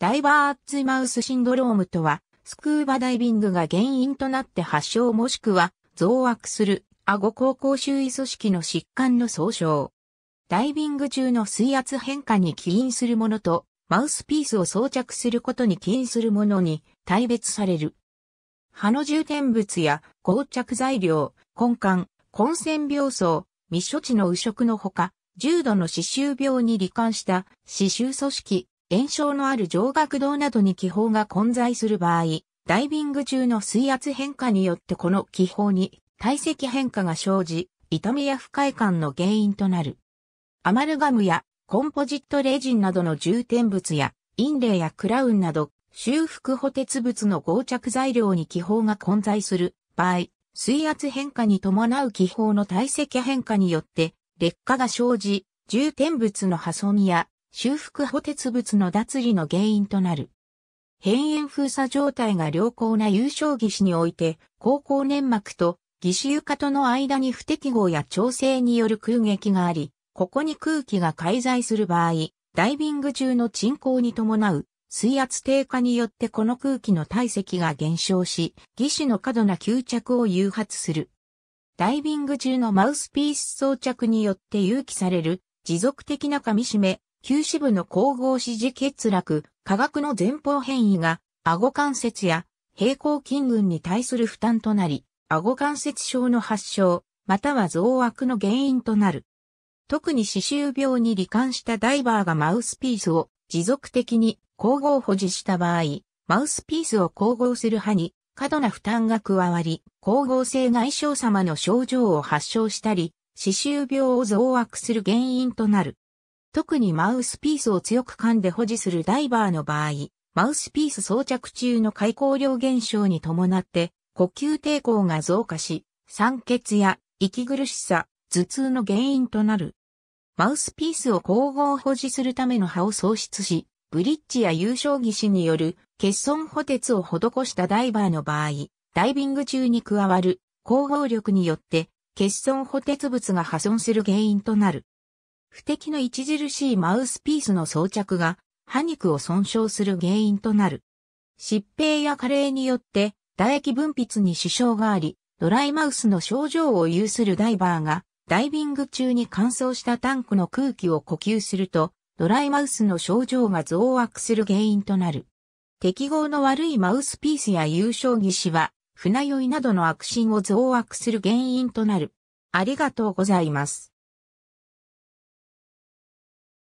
ダイバーツマウスシンドロームとは、スクーバダイビングが原因となって発症もしくは増悪する顎高校周囲組織の疾患の総称。ダイビング中の水圧変化に起因するものと、マウスピースを装着することに起因するものに大別される。歯の充填物や膠着材料、根幹、根線病層、未処置の右食のほか、重度の歯周病に罹患した歯周組織、炎症のある上学道などに気泡が混在する場合、ダイビング中の水圧変化によってこの気泡に体積変化が生じ、痛みや不快感の原因となる。アマルガムやコンポジットレジンなどの重点物や、インレイやクラウンなど、修復補鉄物の合着材料に気泡が混在する場合、水圧変化に伴う気泡の体積変化によって劣化が生じ、重点物の破損や修復補鉄物の脱離の原因となる。変縁封鎖状態が良好な有勝技師において、高校粘膜と義師床との間に不適合や調整による空撃があり、ここに空気が介在する場合、ダイビング中の沈降に伴う水圧低下によってこの空気の体積が減少し、義師の過度な吸着を誘発する。ダイビング中のマウスピース装着によって誘起される持続的な噛み締め、旧止部の光合支持欠落、化学の前方変異が、顎関節や平行筋群に対する負担となり、顎関節症の発症、または増悪の原因となる。特に歯周病に罹患したダイバーがマウスピースを持続的に交互保持した場合、マウスピースを交互する歯に過度な負担が加わり、光合成外傷様の症状を発症したり、歯周病を増悪する原因となる。特にマウスピースを強く噛んで保持するダイバーの場合、マウスピース装着中の開口量減少に伴って、呼吸抵抗が増加し、酸欠や息苦しさ、頭痛の原因となる。マウスピースを交互保持するための歯を喪失し、ブリッジや優勝技師による欠損補鉄を施したダイバーの場合、ダイビング中に加わる交合力によって欠損補鉄物が破損する原因となる。不適の著しいマウスピースの装着が、歯肉を損傷する原因となる。疾病や加齢によって、唾液分泌に支障があり、ドライマウスの症状を有するダイバーが、ダイビング中に乾燥したタンクの空気を呼吸すると、ドライマウスの症状が増悪する原因となる。適合の悪いマウスピースや優勝技師は、船酔いなどの悪心を増悪する原因となる。ありがとうございます。